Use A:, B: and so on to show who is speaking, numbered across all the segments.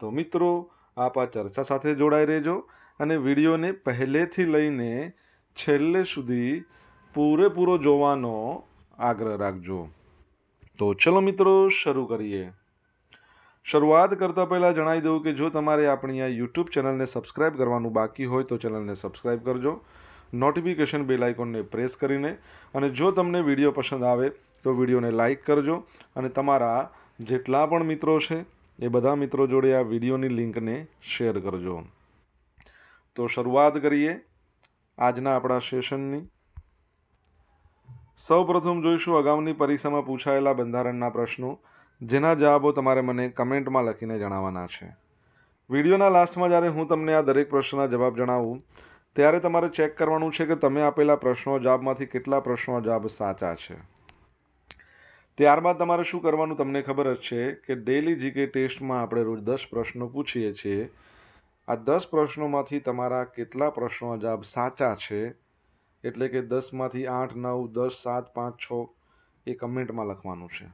A: તો મિત્રો આપ આ ચર્ચા સાથે જોડાઈ રહેજો અને વિડીયોને પહેલેથી લઈને છેલ્લે સુધી પૂરેપૂરો જોવાનો આગ્રહ રાખજો તો ચલો મિત્રો શરૂ કરીએ શરૂઆત કરતાં પહેલાં જણાવી દઉં કે જો તમારે આપણી આ યુટ્યુબ ચેનલને સબસ્ક્રાઇબ કરવાનું બાકી હોય તો ચેનલને સબસ્ક્રાઇબ કરજો નોટિફિકેશન બેલ આઇકોનને પ્રેસ કરીને અને જો તમને વિડીયો પસંદ આવે તો વિડીયોને લાઇક કરજો અને તમારા જેટલા પણ મિત્રો છે એ બધા મિત્રો જોડે આ વિડીયોની લિંકને શેર કરજો તો શરૂઆત કરીએ આજના આપણા સેશનની સૌ પ્રથમ જોઈશું અગાઉની પરીક્ષામાં પૂછાયેલા બંધારણના પ્રશ્નો જેના જવાબો તમારે મને કમેન્ટમાં લખીને જણાવવાના છે વિડીયોના લાસ્ટમાં જ્યારે હું તમને આ દરેક પ્રશ્નના જવાબ જણાવું ત્યારે તમારે ચેક કરવાનું છે કે તમે આપેલા પ્રશ્નો જવાબમાંથી કેટલા પ્રશ્નો જવાબ સાચા છે ત્યારબાદ તમારે શું કરવાનું તમને ખબર જ છે કે ડેલી જીકે ટેસ્ટમાં આપણે રોજ દસ પ્રશ્નો પૂછીએ છીએ આ દસ પ્રશ્નોમાંથી તમારા કેટલા પ્રશ્નો જવાબ સાચા છે એટલે કે દસમાંથી આઠ નવ દસ સાત પાંચ છ એ કમેન્ટમાં લખવાનું છે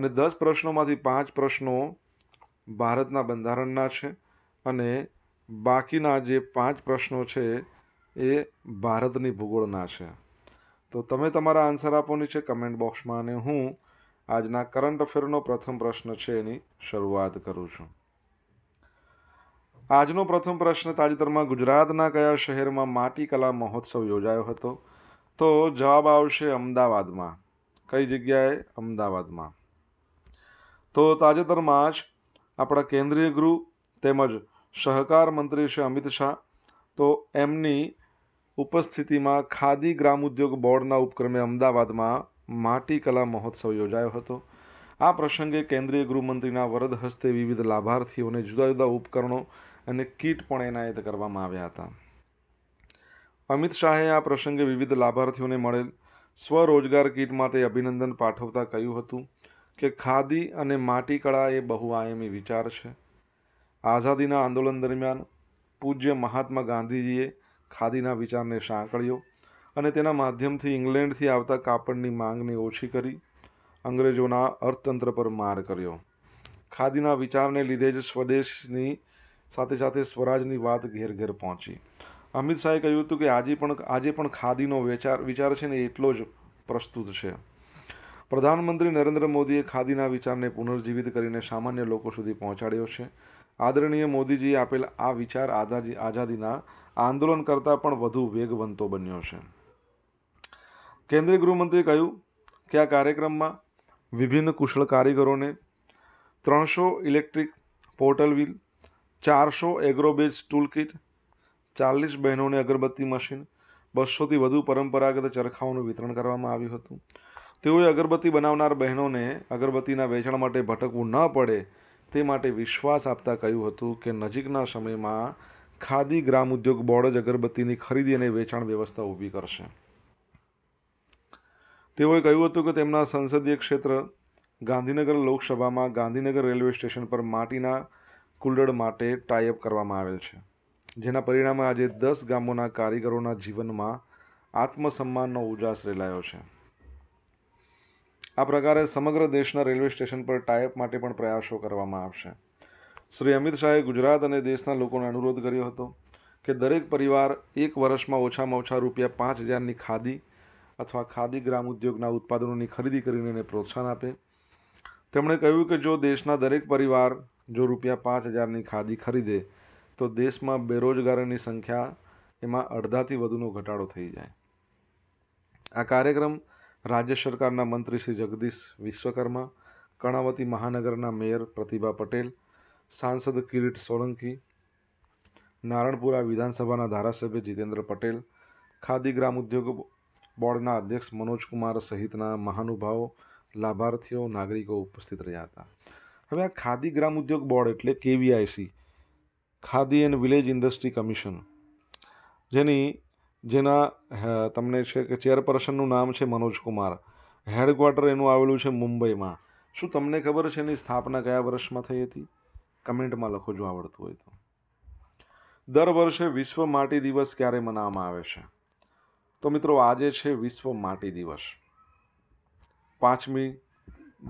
A: અને દસ પ્રશ્નોમાંથી પાંચ પ્રશ્નો ભારતના બંધારણના છે અને બાકીના જે પાંચ પ્રશ્નો છે એ ભારતની ભૂગોળના છે તો તમે તમારા આન્સર આપવાની છે કમેન્ટ બોક્સમાં અને હું આજના કરંટ અફેરનો પ્રથમ પ્રશ્ન છે એની શરૂઆત કરું છું આજનો પ્રથમ પ્રશ્ન તાજેતરમાં ગુજરાતના કયા શહેરમાં માટી કલા મહોત્સવ યોજાયો હતો તો જવાબ આવશે અમદાવાદમાં કઈ જગ્યાએ અમદાવાદમાં તો તાજેતરમાં જ આપણા કેન્દ્રીય ગૃહ તેમજ સહકાર મંત્રી છે અમિત શાહ તો એમની ઉપસ્થિતિમાં ખાદી ગ્રામ ઉદ્યોગ બોર્ડના ઉપક્રમે અમદાવાદમાં માટી કલા મહોત્સવ યોજાયો હતો આ પ્રસંગે કેન્દ્રીય ગૃહમંત્રીના વરદ હસ્તે વિવિધ લાભાર્થીઓને જુદા જુદા ઉપકરણો અને કીટ પણ એનાયત કરવામાં આવ્યા હતા અમિત શાહે આ પ્રસંગે વિવિધ લાભાર્થીઓને મળેલ સ્વરોજગાર કીટ માટે અભિનંદન પાઠવતા કહ્યું હતું કે ખાદી અને માટી કળા એ બહુઆયામી વિચાર છે આઝાદીના આંદોલન દરમિયાન પૂજ્ય મહાત્મા ગાંધીજીએ ખાદીના વિચારને સાંકળ્યો અને તેના માધ્યમથી ઇંગ્લેન્ડથી આવતા કાપડની માંગને ઓછી કરી અંગ્રેજોના અર્થતંત્ર પર માર કર્યો ખાદીના વિચારને લીધે જ સ્વદેશની સાથે સાથે સ્વરાજની વાત ઘેર ઘેર પહોંચી અમિત શાહે કહ્યું હતું કે આજે પણ આજે પણ ખાદીનો વિચાર વિચાર છે ને એટલો જ પ્રસ્તુત છે પ્રધાનમંત્રી નરેન્દ્ર મોદીએ ખાદીના વિચારને પુનર્જીવિત કરીને સામાન્ય લોકો સુધી પહોંચાડ્યો છે આદરણીય મોદીજીએ આપેલ આ વિચાર આઝાદી આઝાદીના આંદોલન કરતાં પણ વધુ વેગવંતો બન્યો છે કેન્દ્રીય ગૃહમંત્રીએ કહ્યું કે આ કાર્યક્રમમાં વિભિન્ન કુશળ કારીગરોને ત્રણસો ઇલેક્ટ્રિક પોર્ટલ વ્હીલ ચારસો એગ્રોબેજ ટૂલ કિટ ચાલીસ બહેનોને અગરબત્તી મશીન બસોથી વધુ પરંપરાગત ચરખાઓનું વિતરણ કરવામાં આવ્યું હતું તેઓએ અગરબત્તી બનાવનાર બહેનોને અગરબત્તીના વેચાણ માટે ભટકવું ન પડે તે માટે વિશ્વાસ આપતા કહ્યું હતું કે નજીકના સમયમાં ખાદી ગ્રામ ઉદ્યોગ બોર્ડ જ અગરબત્તીની ખરીદી અને વેચાણ વ્યવસ્થા ઊભી કરશે તેઓએ કહ્યું હતું કે તેમના સંસદીય ક્ષેત્ર ગાંધીનગર લોકસભામાં ગાંધીનગર રેલવે સ્ટેશન પર માટીના કુલ્ડડ માટે ટાઈઅપ કરવામાં આવેલ છે જેના પરિણામે આજે દસ ગામોના કારીગરોના જીવનમાં આત્મસન્માનનો ઉજાસ રેલાયો છે આ પ્રકારે સમગ્ર દેશના રેલવે સ્ટેશન પર ટાઈઅપ માટે પણ પ્રયાસો કરવામાં આવશે શ્રી અમિત શાહે ગુજરાત અને દેશના લોકોને અનુરોધ કર્યો હતો કે દરેક પરિવાર એક વર્ષમાં ઓછામાં ઓછા રૂપિયા પાંચ હજારની ખાદી અથવા ખાદી ગ્રામ ઉદ્યોગના ઉત્પાદનોની ખરીદી કરીને એને પ્રોત્સાહન આપે તેમણે કહ્યું કે જો દેશના દરેક પરિવાર જો રૂપિયા પાંચ હજારની ખાદી ખરીદે તો દેશમાં બેરોજગારોની સંખ્યા એમાં અડધાથી વધુનો ઘટાડો થઈ જાય આ કાર્યક્રમ રાજ્ય સરકારના મંત્રી શ્રી જગદીશ વિશ્વકર્મા કર્ણાવતી મહાનગરના મેયર પ્રતિભા પટેલ સાંસદ કિરીટ સોલંકી નારણપુરા વિધાનસભાના ધારાસભ્ય જીતેન્દ્ર પટેલ ખાદી ગ્રામ ઉદ્યોગ બોર્ડના અધ્યક્ષ મનોજકુમાર સહિતના મહાનુભાવો લાભાર્થીઓ નાગરિકો ઉપસ્થિત રહ્યા હતા હવે આ ખાદી ગ્રામ ઉદ્યોગ બોર્ડ એટલે KVIC Khadi and village industry commission જેની જેના તમને છે કે ચેરપર્સનનું નામ છે મનોજકુમાર હેડક્વાર્ટર એનું આવેલું છે મુંબઈમાં શું તમને ખબર છે એની સ્થાપના કયા વર્ષમાં થઈ હતી કમેન્ટમાં લખો જો આવડતું હોય તો દર વર્ષે વિશ્વ માટી દિવસ ક્યારે મનાવવામાં આવે છે તો મિત્રો આજે છે વિશ્વ માટી દિવસ પાંચમી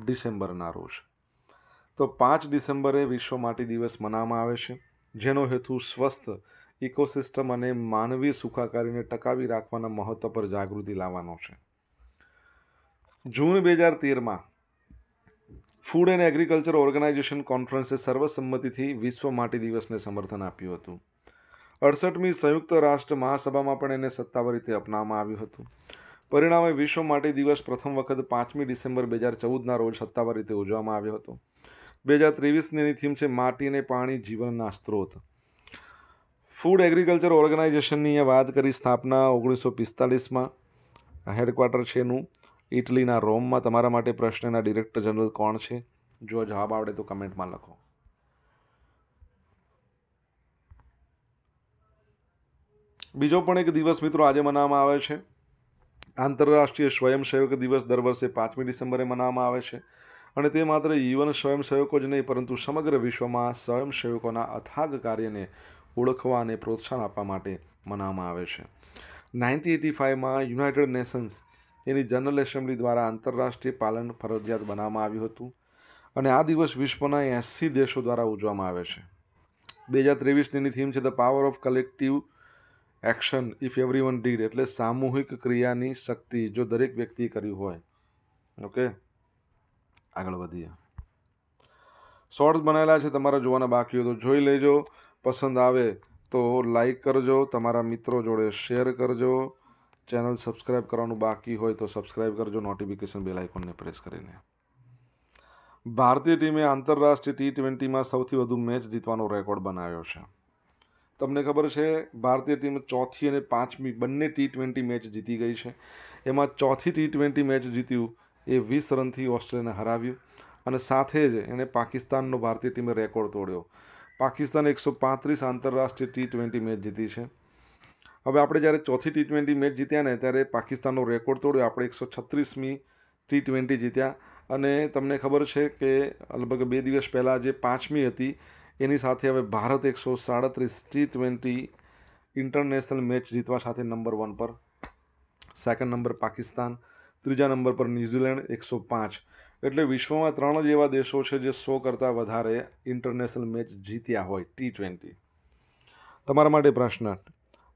A: ડિસેમ્બરના રોજ તો પાંચ ડિસેમ્બરે વિશ્વ માટી દિવસ મનાવવામાં આવે છે જેનો હેતુ સ્વસ્થ ઇકોસિસ્ટમ અને માનવીય સુખાકારીને ટકાવી રાખવાના મહત્વ પર જાગૃતિ લાવવાનો છે જૂન બે હજાર તેરમાં ફૂડ એન્ડ એગ્રીકલ્ચર ઓર્ગેનાઇઝેશન કોન્ફરન્સે સર્વસંમતિથી વિશ્વ માટી દિવસને સમર્થન આપ્યું હતું અડસઠમી સંયુક્ત રાષ્ટ્ર મહાસભામાં પણ એને સત્તાવાર રીતે અપનાવવામાં આવ્યું હતું પરિણામે વિશ્વ માટી દિવસ પ્રથમ વખત પાંચમી ડિસેમ્બર બે હજાર ચૌદના રોજ સત્તાવાર રીતે ઉજવવામાં આવ્યો હતો બે હજાર ત્રેવીસની એની થીમ છે માટી અને પાણી જીવનના સ્ત્રોત ફૂડ એગ્રીકલ્ચર ઓર્ગેનાઇઝેશનની વાત કરી સ્થાપના ઓગણીસો પિસ્તાલીસમાં હેડક્વાર્ટર છે એનું ઇટલીના રોમમાં તમારા માટે પ્રશ્નના ડિરેક્ટર જનરલ કોણ છે જો જવાબ આવડે તો કમેન્ટમાં લખો બીજો પણ એક દિવસ મિત્રો આજે મનાવવામાં આવે છે આંતરરાષ્ટ્રીય સ્વયંસેવક દિવસ દર વર્ષે પાંચમી ડિસેમ્બરે મનાવવામાં આવે છે અને તે માત્ર યુવન સ્વયંસેવકો જ નહીં પરંતુ સમગ્ર વિશ્વમાં સ્વયંસેવકોના અથાગ કાર્યને ઓળખવા અને પ્રોત્સાહન આપવા માટે મનાવવામાં આવે છે નાઇન્ટી એટી ફાઇવમાં યુનાઇટેડ નેશન્સ એની જનરલ એસેમ્બલી દ્વારા આંતરરાષ્ટ્રીય પાલન ફરજિયાત બનાવવામાં આવ્યું હતું અને આ દિવસ વિશ્વના એંસી દેશો દ્વારા ઉજવવામાં આવે છે બે હજાર ત્રેવીસની એની થીમ છે the power of collective action if everyone deed એટલે સામૂહિક ક્રિયાની શક્તિ જો દરેક વ્યક્તિએ કર્યું હોય ઓકે આગળ વધીએ શોર્ટ્સ બનાવેલા છે તમારા જોવાના બાકી હોય તો જોઈ લેજો પસંદ આવે તો લાઈક કરજો તમારા મિત્રો જોડે શેર કરજો ચેનલ સબસ્ક્રાઈબ કરવાનું બાકી હોય તો સબસ્ક્રાઈબ કરજો નોટિફિકેશન બેલ આઇકોનને પ્રેસ કરીને ભારતીય ટીમે આંતરરાષ્ટ્રીય ટી ટ્વેન્ટીમાં સૌથી વધુ મેચ જીતવાનો રેકોર્ડ બનાવ્યો છે તમને ખબર છે ભારતીય ટીમ ચોથી અને પાંચમી બંને ટી ટ્વેન્ટી મેચ જીતી ગઈ છે એમાં ચોથી ટી ટ્વેન્ટી મેચ જીત્યું એ વીસ રનથી ઓસ્ટ્રેલિયાને હરાવ્યું અને સાથે જ એણે પાકિસ્તાનનો ભારતીય ટીમે રેકોર્ડ તોડ્યો પાકિસ્તાન એકસો પાંત્રીસ આંતરરાષ્ટ્રીય ટી ટ્વેન્ટી મેચ જીતી છે હવે આપણે જ્યારે ચોથી ટી ટ્વેન્ટી મેચ જીત્યા ને ત્યારે પાકિસ્તાનનો રેકોર્ડ તોડ્યો આપણે એકસો છત્રીસમી ટી ટ્વેન્ટી જીત્યા અને તમને ખબર છે કે લગભગ બે દિવસ પહેલાં જે પાંચમી હતી એની સાથે હવે ભારત એકસો સાડત્રીસ ટી ટ્વેન્ટી ઇન્ટરનેશનલ મેચ જીતવા સાથે નંબર વન પર સેકન્ડ નંબર પાકિસ્તાન ત્રીજા નંબર પર ન્યૂઝીલેન્ડ એકસો પાંચ એટલે વિશ્વમાં ત્રણ જ એવા દેશો છે જે સો કરતાં વધારે ઇન્ટરનેશનલ મેચ જીત્યા હોય ટી ટ્વેન્ટી તમારા માટે પ્રશ્ન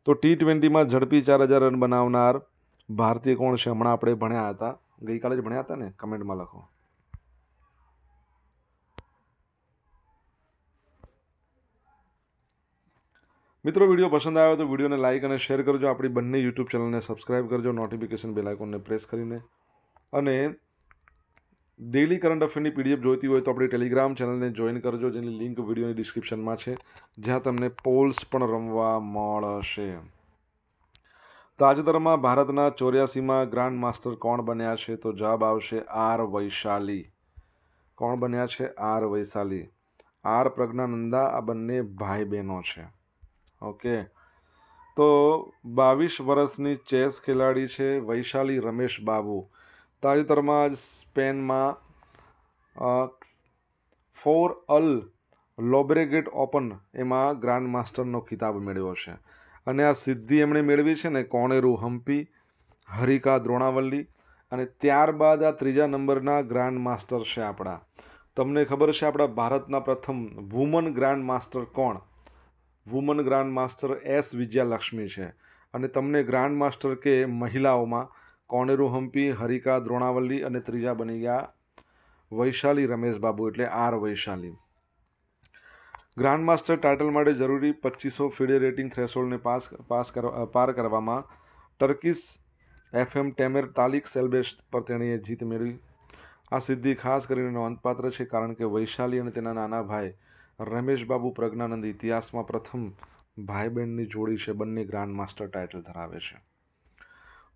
A: તો ટી ટ્વેન્ટીમાં ઝડપી ચાર હજાર રન બનાવનાર ભારતીય કોણ છે હમણાં આપણે ભણ્યા હતા ગઈકાલે જ ભણ્યા હતા ને કમેન્ટમાં લખો મિત્રો વિડીયો પસંદ આવ્યો તો વિડીયોને લાઇક અને શેર કરજો આપણી બંને યુટ્યુબ ચેનલને સબસ્ક્રાઇબ કરજો નોટિફિકેશન બેલ આઇકોનને પ્રેસ કરીને અને ડેલી કરંટ અફેરની પીડીએફ જોઈતી હોય તો આપણી ટેલિગ્રામ ચેનલને જોઈન કરજો જેની લિંક વિડીયોની ડિસ્ક્રિપ્શનમાં છે જ્યાં તમને પોલ્સ પણ રમવા મળશે તાજેતરમાં ભારતના ચોર્યાસીમાં ગ્રાન્ડ માસ્ટર કોણ બન્યા છે તો જવાબ આવશે આર વૈશાલી કોણ બન્યા છે આર વૈશાલી આર પ્રજ્ઞાનંદા આ બંને ભાઈ બહેનો છે ઓકે તો બાવીસ વર્ષની ચેસ ખેલાડી છે વૈશાલી રમેશ બાબુ તાજેતરમાં જ સ્પેનમાં ફોર અલ લોબ્રેગેટ ઓપન એમાં ગ્રાન્ડ માસ્ટરનો ખિતાબ મેળવ્યો છે અને આ સિદ્ધિ એમણે મેળવી છે ને કોણેરુ હમ્પી હરિકા દ્રોણાવલ્લી અને ત્યારબાદ આ ત્રીજા નંબરના ગ્રાન્ડ માસ્ટર છે આપણા તમને ખબર છે આપણા ભારતના પ્રથમ વુમન ગ્રાન્ડ માસ્ટર કોણ woman grand master S Vijayalakshmi છે અને તમને ગ્રાન્ડ માસ્ટર કે મહિલાઓમાં કોનેરુ હમ્પી હરિકા દ્રોણાવલ્લી અને ત્રીજા બની ગયા વૈશાલી રમેશબાબુ એટલે R Vaishali grand master title માટે જરૂરી પચીસો ફીડે રેટિંગ થ્રેશોલ્ડને પાસ પાસ કરવા પાર કરવામાં ટર્કીશ એફએમ ટેમેર તાલિક સેલ્બેસ્ટ પર તેણીએ જીત મેળવી આ સિદ્ધિ ખાસ કરીને નોંધપાત્ર છે કારણ કે વૈશાલી અને તેના નાના ભાઈ રમેશ બાબુ પ્રજ્ઞાનંદ ઇતિહાસમાં પ્રથમ ભાઈ બહેનની જોડી છે બંને ગ્રાન્ડ માસ્ટર ટાઇટલ ધરાવે છે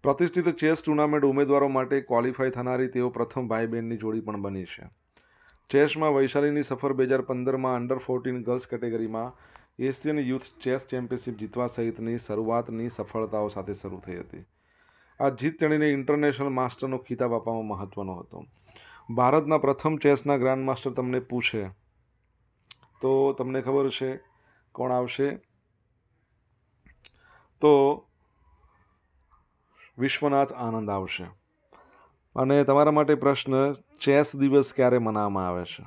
A: પ્રતિષ્ઠિત ચેસ ટુર્નામેન્ટ ઉમેદવારો માટે ક્વોલિફાય થનારી તેઓ પ્રથમ ભાઈ બહેનની જોડી પણ બની છે ચેસમાં વૈશાલીની સફર બે હજાર પંદરમાં અંડર ફોર્ટીન ગર્લ્સ કેટેગરીમાં એશિયન યુથ ચેસ ચેમ્પિયનશિપ જીતવા સહિતની શરૂઆતની સફળતાઓ સાથે શરૂ થઈ હતી આ જીત તેણીને ઇન્ટરનેશનલ માસ્ટરનો ખિતાબ આપવામાં મહત્ત્વનો હતો ભારતના પ્રથમ ચેસના ગ્રાન્ડ માસ્ટર તમને પૂછે તો તમને ખબર છે કોણ આવશે તો વિશ્વનાથ આનંદ આવશે અને તમારા માટે પ્રશ્ન ચેસ દિવસ ક્યારે મનાવવામાં આવે છે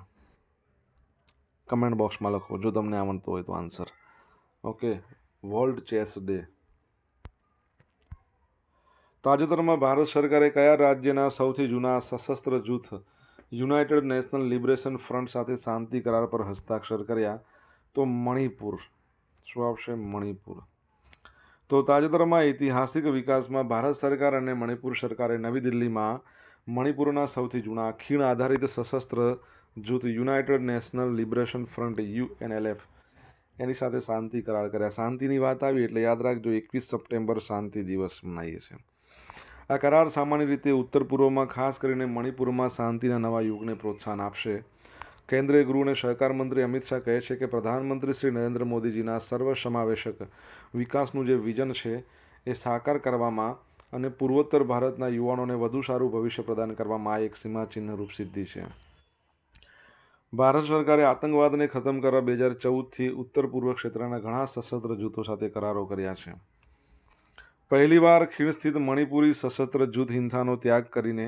A: કમેન્ટ બોક્સમાં લખો જો તમને આવડતો હોય તો answer okay world chess day તાજેતરમાં ભારત સરકારે કયા રાજ્યના સૌથી જૂના સશસ્ત્ર જૂથ યુનાઇટેડ નેશનલ લિબરેશન ફ્રન્ટ સાથે શાંતિ કરાર પર હસ્તાક્ષર કર્યા તો મણિપુર શું આવશે મણિપુર તો તાજેતરમાં ઐતિહાસિક વિકાસમાં ભારત સરકાર અને મણિપુર સરકારે નવી દિલ્હીમાં મણિપુરના સૌથી જૂના ખીણ આધારિત સશસ્ત્ર જૂથ United National Liberation Front UNLF એની સાથે શાંતિ કરાર કર્યા શાંતિની વાત આવી એટલે યાદ રાખજો એકવીસ સપ્ટેમ્બર શાંતિ દિવસ મનાવીએ છીએ આ કરાર સામાન્ય રીતે ઉત્તર પૂર્વમાં ખાસ કરીને મણિપુરમાં શાંતિના નવા યુગને પ્રોત્સાહન આપશે કેન્દ્રીય ગૃહ અને સહકાર મંત્રી અમિત શાહ કહે છે કે પ્રધાનમંત્રી શ્રી નરેન્દ્ર મોદીજીના સર્વસમાવેશક વિકાસનું જે વિઝન છે એ સાકાર કરવામાં અને પૂર્વોત્તર ભારતના યુવાનોને વધુ સારું ભવિષ્ય પ્રદાન કરવામાં આ એક રૂપ સિદ્ધિ છે ભારત સરકારે આતંકવાદને ખતમ કરવા બે હજાર ચૌદથી ઉત્તર પૂર્વ ક્ષેત્રના ઘણા સશસ્ત્ર જૂથો સાથે કરારો કર્યા છે પહેલીવાર ખીણ સ્થિત મણિપુરી સશસ્ત્ર જૂથ હિંસાનો ત્યાગ કરીને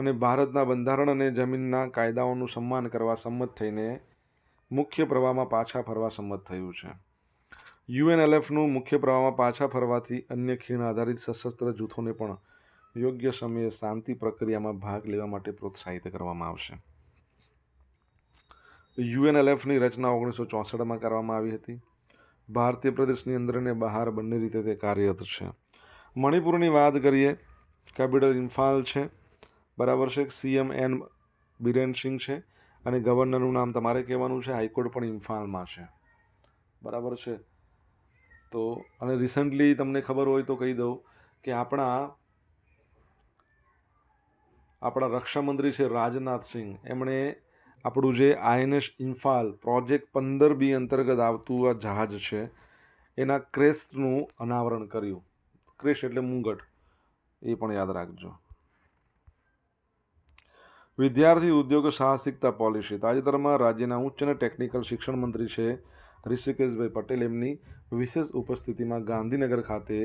A: અને ભારતના બંધારણ અને જમીનના કાયદાઓનું સન્માન કરવા સંમત થઈને મુખ્ય પ્રવાહમાં પાછા ફરવા સંમત થયું છે યુએનએલએફનું મુખ્ય પ્રવાહમાં પાછા ફરવાથી અન્ય ખીણ આધારિત સશસ્ત્ર જૂથોને પણ યોગ્ય સમયે શાંતિ પ્રક્રિયામાં ભાગ લેવા માટે પ્રોત્સાહિત કરવામાં આવશે યુએનએલએફની રચના ઓગણીસો ચોસઠમાં કરવામાં આવી હતી ભારતીય પ્રદેશની અંદર અને બહાર બંને રીતે તે કાર્યરત છે મણિપુરની વાત કરીએ કેપિટલ ઇમ્ફાલ છે બરાબર છે સીએમ એન બિરેન સિંહ છે અને ગવર્નરનું નામ તમારે કહેવાનું છે હાઈકોર્ટ પણ ઇમ્ફાલમાં છે બરાબર છે તો અને રિસન્ટલી તમને ખબર હોય તો કહી દઉં કે આપણા આપણા રક્ષામંત્રી છે રાજનાથસિંહ એમણે આપણું જે આઈએનએસ ઇમ્ફાલ પ્રોજેક્ટ પંદર બી અંતર્ગત આવતું આ જહાજ છે એના ક્રેસ્ટનું અનાવરણ કર્યું ક્રેસ્ટ એટલે મુંગટ એ પણ યાદ રાખજો વિદ્યાર્થી ઉદ્યોગ સાહસિકતા પોલિસી તાજેતરમાં રાજ્યના ઉચ્ચ અને ટેકનિકલ શિક્ષણ મંત્રી છે ઋષિકેશભાઈ પટેલ એમની વિશેષ ઉપસ્થિતિમાં ગાંધીનગર ખાતે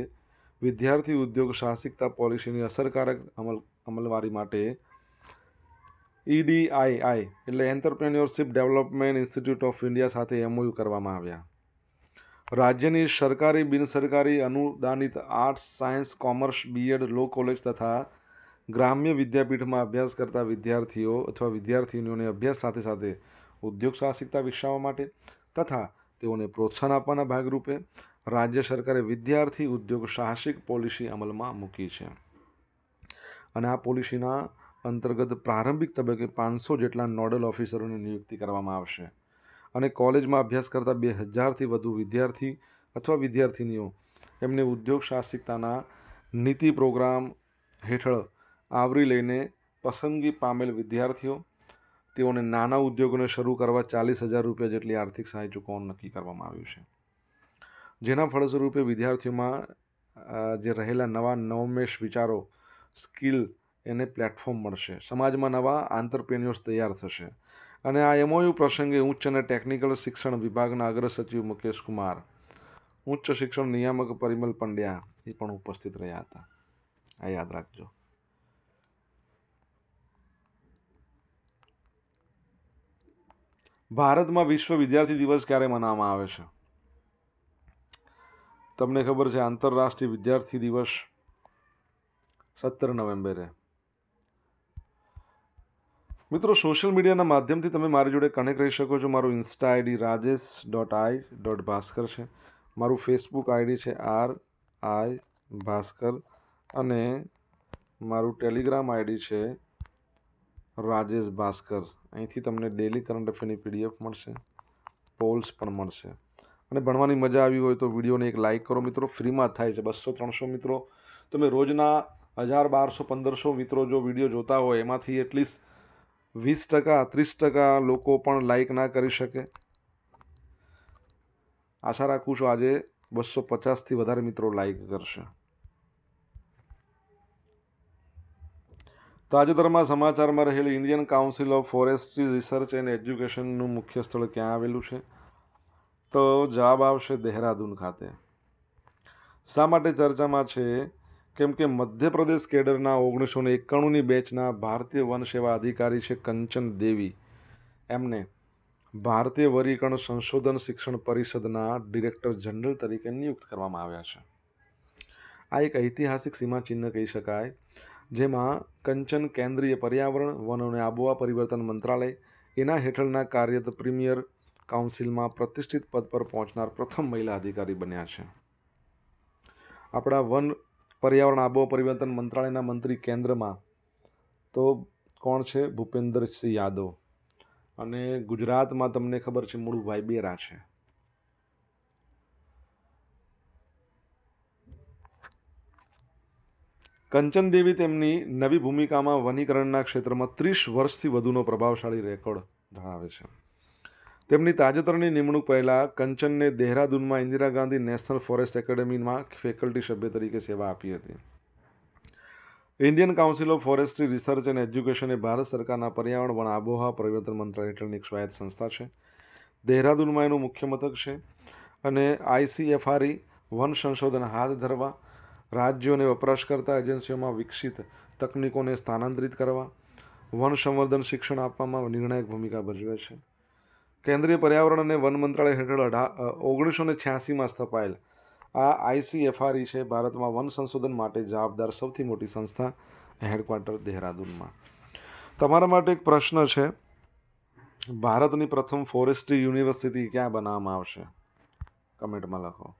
A: વિદ્યાર્થી ઉદ્યોગ સાહસિકતા પોલિસીની અસરકારક અમલ અમલવારી માટે ઈડીઆઈઆઈ એટલે entrepreneurship development institute of India સાથે એમઓયુ કરવામાં આવ્યા રાજ્યની સરકારી બિનસરકારી અનુદાનિત arts science commerce BEd law college તથા ગ્રામ્ય વિદ્યાપીઠમાં અભ્યાસ કરતા વિદ્યાર્થીઓ અથવા વિદ્યાર્થીનીઓને અભ્યાસ સાથે સાથે ઉદ્યોગ સાહસિકતા વિકસાવવા માટે તથા તેઓને પ્રોત્સાહન આપવાના ભાગરૂપે રાજ્ય સરકારે વિદ્યાર્થી ઉદ્યોગ સાહસિક પોલિસી અમલમાં મૂકી છે અને આ પોલિસીના અંતર્ગત પ્રારંભિક તબક્કે પાંચસો જેટલા નોડલ ઓફિસરોની નિયુક્તિ કરવામાં આવશે અને કોલેજમાં અભ્યાસ કરતા બે હજારથી વધુ વિદ્યાર્થી અથવા વિદ્યાર્થીનીઓ એમને ઉદ્યોગ સાહસિકતાના નીતિ પ્રોગ્રામ હેઠળ આવરી લઈને પસંદગી પામેલ વિદ્યાર્થીઓ તેઓને નાના ઉદ્યોગોને શરૂ કરવા ચાલીસ હજાર રૂપિયા જેટલી આર્થિક સહાય ચૂકવવાનું નક્કી કરવામાં આવ્યું છે જેના ફળસ્વરૂપે વિદ્યાર્થીઓમાં જે રહેલા નવા નવમેશ વિચારો સ્કિલ એને પ્લેટફોર્મ મળશે સમાજમાં નવા આંતરપ્રેન્યોર્સ તૈયાર થશે અને આ એમઓયુ પ્રસંગે ઉચ્ચ અને ટેકનિકલ શિક્ષણ વિભાગના અગ્રસચિવ મુકેશ કુમાર ઉચ્ચ શિક્ષણ નિયામક પરિમલ પંડ્યા એ પણ ઉપસ્થિત રહ્યા હતા આ યાદ રાખજો ભારતમાં વિશ્વ વિદ્યાર્થી દિવસ ક્યારે મનાવવામાં આવે છે તમને ખબર છે આંતરરાષ્ટ્રીય વિદ્યાર્થી દિવસ સત્તર નવેમ્બરે મિત્રો સોશિયલ મીડિયાના માધ્યમથી તમે મારી જોડે કનેક્ટ રહી શકો છો મારું insta ID Rajesh dot I dot Bhaskar છે મારું ફેસબુક આઈડી છે આર આઈ ભાસ્કર અને મારું ટેલિગ્રામ આઈડી છે રાજેશ ભાસ્કર અહીંથી તમને ડેલી કરંટ અફેરની પીડીએફ મળશે પોલ્સ પણ મળશે અને ભણવાની મજા આવી હોય તો વિડીયોને એક લાઇક કરો મિત્રો ફ્રીમાં થાય છે બસો ત્રણસો મિત્રો તમે રોજના હજાર બારસો પંદરસો મિત્રો જો વિડીયો જોતા હોય એમાંથી એટલીસ્ટ વીસ ટકા ત્રીસ ટકા લોકો પણ લાઇક ના કરી શકે આશા રાખું છું આજે બસો પચાસથી વધારે મિત્રો લાઇક કરશે તાજેતરમાં સમાચારમાં રહેલી Indian Council of Forestry Research and એજ્યુકેશનનું મુખ્ય સ્થળ ક્યાં આવેલું છે તો જવાબ આવશે દહેરાદૂન ખાતે શા માટે ચર્ચામાં છે કેમ કે મધ્યપ્રદેશ કેડરના ઓગણીસો ને એકાણુંની બેચના ભારતીય વન સેવા અધિકારી છે કંચન દેવી એમને ભારતીય વરીકરણ સંશોધન શિક્ષણ પરિષદના ડિરેક્ટર જનરલ તરીકે નિયુક્ત કરવામાં આવ્યા છે આ એક ઐતિહાસિક સીમાચિહ્ન કહી શકાય જેમાં કંચન કેન્દ્રીય પર્યાવરણ વન અને આબોહવા પરિવર્તન મંત્રાલય એના હેઠળના કાર્યરત પ્રીમિયર કાઉન્સિલમાં પ્રતિષ્ઠિત પદ પર પહોંચનાર પ્રથમ મહિલા અધિકારી બન્યા છે આપણા વન પર્યાવરણ આબોહવા પરિવર્તન મંત્રાલયના મંત્રી કેન્દ્રમાં તો કોણ છે ભૂપેન્દ્રસિંહ યાદવ અને ગુજરાતમાં તમને ખબર છે મૂળ વાયબેરા છે કંચનદેવી તેમની નવી ભૂમિકામાં વનીકરણના ક્ષેત્રમાં ત્રીસ વર્ષથી વધુનો પ્રભાવશાળી રેકોર્ડ જણાવે છે તેમની તાજેતરની નિમણૂક પહેલાં કંચનને દેહરાદૂનમાં ઇન્દિરા ગાંધી નેશનલ ફોરેસ્ટ એકેડેમીમાં ફેકલ્ટી સભ્ય તરીકે સેવા આપી હતી Indian Council of Forestry Research and Education એ ભારત સરકારના પર્યાવરણ વન આબોહવા પરિવર્તન મંત્રાલય હેઠળની એક સ્વાયત્ત સંસ્થા છે દેહરાદૂનમાં એનું મુખ્ય મથક છે અને આઈસીએફઆરઈ વન સંશોધન હાથ ધરવા રાજ્યોને વપરાશકર્તા એજન્સીઓમાં વિકસિત તકનીકોને સ્થાનાંતરિત કરવા વન સંવર્ધન શિક્ષણ આપવામાં નિર્ણાયક ભૂમિકા ભજવે છે કેન્દ્રીય પર્યાવરણ અને વન મંત્રાલય હેઠળ અઢા ઓગણીસો ને છ્યાસીમાં સ્થપાયેલ આ આઈસીએફઆરઈ છે ભારતમાં વન સંશોધન માટે જવાબદાર સૌથી મોટી સંસ્થા હેડક્વાર્ટર દેહરાદૂનમાં તમારા માટે એક પ્રશ્ન છે ભારતની પ્રથમ ફોરેસ્ટ્રી યુનિવર્સિટી ક્યાં બનાવવામાં આવશે કમેન્ટમાં લખો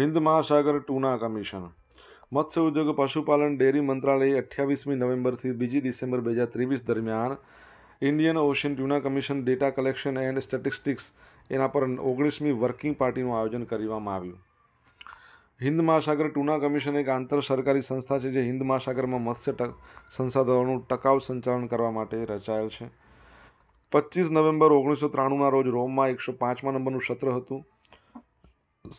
A: હિન્દ મહાસાગર ટુના કમિશન મત્સ્ય ઉદ્યોગ પશુપાલન ડેરી મંત્રાલયે અઠ્યાવીસમી નવેમ્બરથી બીજી ડિસેમ્બર બે હજાર ત્રેવીસ દરમિયાન Indian Ocean Tuna Commission data collection and statistics એના પર ઓગણીસમી વર્કિંગ પાર્ટીનું આયોજન કરવામાં આવ્યું હિન્દ મહાસાગર ટુના કમિશન એક આંતર સરકારી સંસ્થા છે જે હિન્દ મહાસાગરમાં મત્સ્ય સંસાધનોનું ટકાઉ સંચાલન કરવા માટે રચાયેલ છે પચીસ નવેમ્બર ઓગણીસો ત્રાણુંના રોજ રોમમાં એકસો પાંચમા નંબરનું સત્ર હતું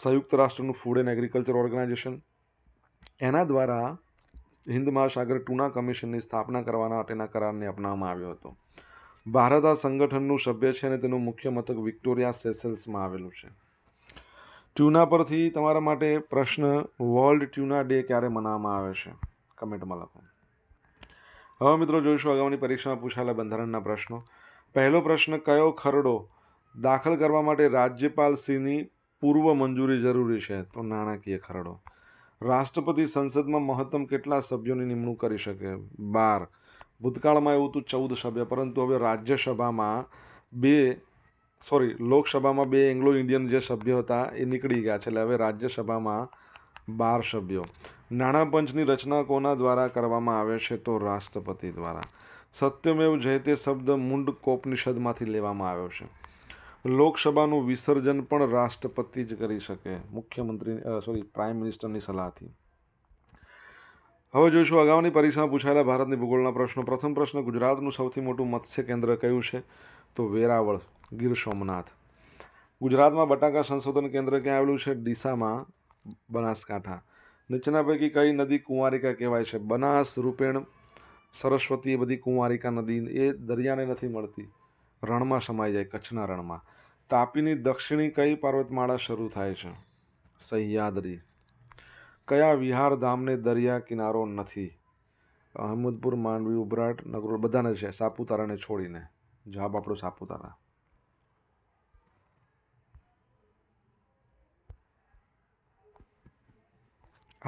A: સંયુક્ત રાષ્ટ્રનું ફૂડ એન્ડ એગ્રીકલ્ચર ઓર્ગેનાઇઝેશન એના દ્વારા હિન્દ મહાસાગર ટૂના કમિશનની સ્થાપના કરવાના માટેના કરારને અપનાવવામાં આવ્યો હતો ભારત આ સંગઠનનું સભ્ય છે અને તેનું મુખ્ય મથક વિક્ટોરિયા સેસેલ્સમાં આવેલું છે ટ્યુના પરથી તમારા માટે પ્રશ્ન વર્લ્ડ ટ્યુના ડે ક્યારે મનાવવામાં આવે છે કમેન્ટમાં લખો હવે મિત્રો જોઈશું અગાઉની પરીક્ષામાં પૂછાયેલા બંધારણના પ્રશ્નો પહેલો પ્રશ્ન કયો ખરડો દાખલ કરવા માટે રાજ્યપાલશ્રીની પૂર્વ મંજૂરી જરૂરી છે તો નાણાકીય ખરડો રાષ્ટ્રપતિ સંસદમાં મહત્તમ કેટલા સભ્યોની નિમણૂક કરી શકે બાર ભૂતકાળમાં એવું હતું ચૌદ સભ્ય પરંતુ હવે રાજ્યસભામાં બે સોરી લોકસભામાં બે એંગ્લો ઇન્ડિયન જે સભ્યો હતા એ નીકળી ગયા છે એટલે હવે રાજ્યસભામાં બાર સભ્યો નાણાં પંચની રચના કોના દ્વારા કરવામાં આવે છે તો રાષ્ટ્રપતિ દ્વારા સત્યમેવ જયતે શબ્દ મુંડ કોપનિષદમાંથી લેવામાં આવ્યો છે લોકસભાનું વિસર્જન પણ રાષ્ટ્રપતિ જ કરી શકે મુખ્યમંત્રી સોરી પ્રાઇમ મિનિસ્ટરની સલાહથી હવે જોઈશું અગાઉની પરીક્ષામાં પૂછાયેલા ભારતની ભૂગોળના પ્રશ્નો પ્રથમ પ્રશ્ન ગુજરાતનું સૌથી મોટું મત્સ્ય કેન્દ્ર કયું છે તો વેરાવળ ગીર સોમનાથ ગુજરાતમાં બટાકા સંશોધન કેન્દ્ર ક્યાં આવેલું છે ડીસામાં બનાસકાંઠા નીચેના પૈકી કઈ નદી કુંવારિકા કહેવાય છે બનાસ રૂપેણ સરસ્વતી એ બધી કુંવારિકા નદી એ દરિયાને નથી મળતી રણમાં સમાઈ જાય કચ્છના રણમાં તાપીની દક્ષિણી કઈ પર્વતમાળા શરૂ થાય છે સહ્યાદ્રી કયા વિહાર ધામને દરિયા કિનારો નથી અહમદપુર માંડવી ઉભરાટ નગરોળ બધાને છે સાપુતારાને છોડીને જવાબ આપણો સાપુતારા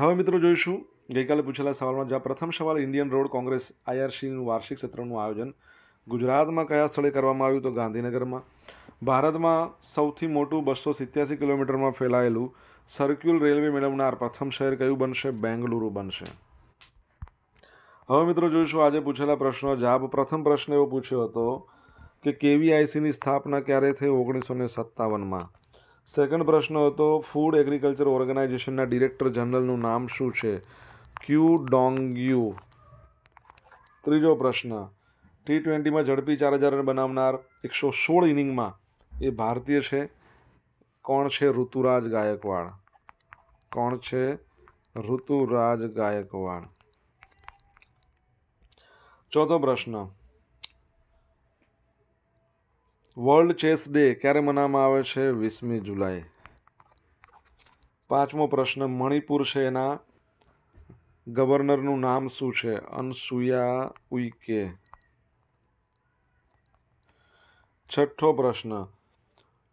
A: હવે મિત્રો જોઈશું ગઈકાલે પૂછેલા સવાલમાં જ્યાં પ્રથમ સવાલ ઇન્ડિયન રોડ કોંગ્રેસ આઈઆરસીનું વાર્ષિક સત્રનું આયોજન ગુજરાતમાં કયા સ્થળે કરવામાં આવ્યું તો ગાંધીનગરમાં ભારતમાં સૌથી મોટું બસો સિત્યાસી કિલોમીટરમાં ફેલાયેલું સર્ક્યુલ રેલવે મેળવનાર પ્રથમ શહેર કયું બનશે બેંગલુરુ બનશે હવે મિત્રો જોઈશું આજે પૂછેલા પ્રશ્નો જવાબ પ્રથમ પ્રશ્ન એવો પૂછ્યો હતો કે કેવીઆઈસીની સ્થાપના ક્યારે થઈ ઓગણીસો ને સત્તાવનમાં સેકન્ડ પ્રશ્ન હતો ફૂડ એગ્રીકલ્ચર ઓર્ગેનાઇઝેશનના ડિરેક્ટર જનરલનું નામ શું છે ક્યુ ડોંગયુ ત્રીજો પ્રશ્ન ટી ટ્વેન્ટીમાં ઝડપી ચાર હજાર રન બનાવનાર એકસો સોળ ઇનિંગમાં એ ભારતીય છે કોણ છે ઋતુરાજ ગાયકવાડ કોણ છે ઋતુરાજ ગાયકવાડ ચોથો પ્રશ્ન વર્લ્ડ ચેસ ડે ક્યારે મનાવવામાં આવે છે વીસમી જુલાઈ પાંચમો પ્રશ્ન મણિપુર છે એના ગવર્નરનું નામ શું છે અનસુયા ઉઈકે છઠ્ઠો પ્રશ્ન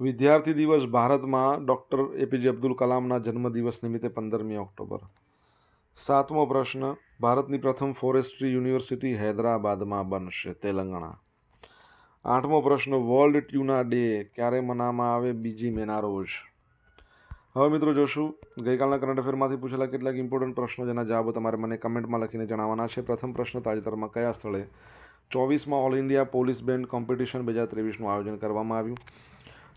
A: વિદ્યાર્થી દિવસ ભારતમાં ડૉક્ટર એપીજે અબ્દુલ કલામના જન્મદિવસ નિમિત્તે પંદરમી ઓક્ટોબર સાતમો પ્રશ્ન ભારતની પ્રથમ ફોરેસ્ટ્રી યુનિવર્સિટી હૈદરાબાદમાં બનશે તેલંગણા આઠમો પ્રશ્ન વર્લ્ડ ટ્યુના ડે ક્યારે મનાવવામાં આવે બીજી મેના રોજ હવે મિત્રો જોશું ગઈકાલના કરંટ અફેરમાંથી પૂછેલા કેટલાક ઇમ્પોર્ટન્ટ પ્રશ્નો જેના જવાબો તમારે મને કમેન્ટમાં લખીને જણાવવાના છે પ્રથમ પ્રશ્ન તાજેતરમાં કયા સ્થળે ચોવીસમાં All India Police Band Competition બે હજાર ત્રેવીસનું આયોજન કરવામાં આવ્યું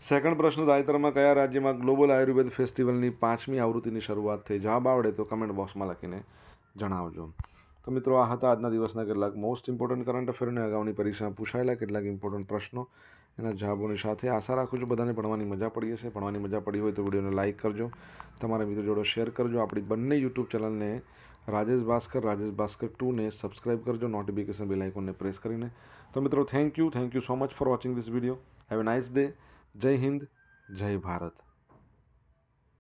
A: સેકન્ડ પ્રશ્ન તાજેતરમાં કયા રાજ્યમાં ગ્લોબલ આયુર્વેદ ફેસ્ટિવલની પાંચમી આવૃત્તિની શરૂઆત થઈ જવાબ આવડે તો કમેન્ટ બોક્સમાં લખીને જણાવજો તો મિત્રો આ હતા આજના દિવસના કેટલાક મોસ્ટ ઇમ્પોર્ટન્ટ કરંટ અફેર અગાઉની પરીક્ષામાં પૂછાયેલા કેટલાક ઇમ્પોર્ટન્ટ પ્રશ્નો એના જવાબોની સાથે આશા રાખું છું બધાને ભણવાની મજા પડી હશે ભણવાની મજા પડી હોય તો વિડીયોને લાઇક કરજો તમારા મિત્રો જોડે શેર કરજો આપણી બંને યુટ્યુબ ચેનલને રાજેશ ભાસ્કર રાજેશ ભાસ્કર ટુને સબસ્ક્રાઇબ કરજો નોટિફિકેશન બેલ આઇકોનને પ્રેસ કરીને તો મિત્રો thank you thank you so much for watching this video have a nice day જય હિન્દ જય ભારત